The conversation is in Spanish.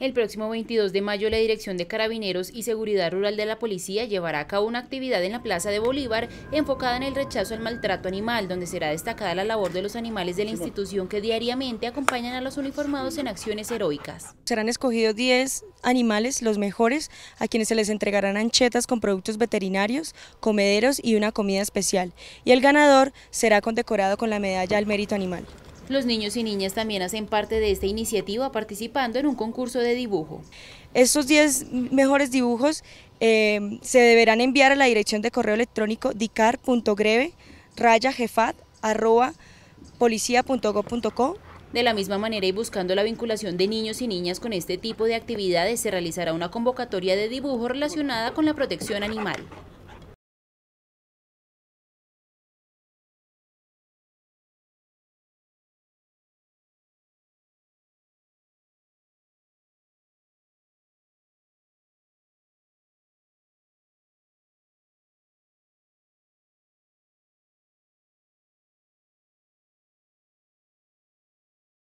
El próximo 22 de mayo la Dirección de Carabineros y Seguridad Rural de la Policía llevará a cabo una actividad en la Plaza de Bolívar enfocada en el rechazo al maltrato animal, donde será destacada la labor de los animales de la institución que diariamente acompañan a los uniformados en acciones heroicas. Serán escogidos 10 animales, los mejores, a quienes se les entregarán anchetas con productos veterinarios, comederos y una comida especial. Y el ganador será condecorado con la medalla al mérito animal. Los niños y niñas también hacen parte de esta iniciativa participando en un concurso de dibujo. Estos 10 mejores dibujos eh, se deberán enviar a la dirección de correo electrónico dicar.greve de la misma manera y buscando la vinculación de niños y niñas con este tipo de actividades, se realizará una convocatoria de dibujo relacionada con la protección animal.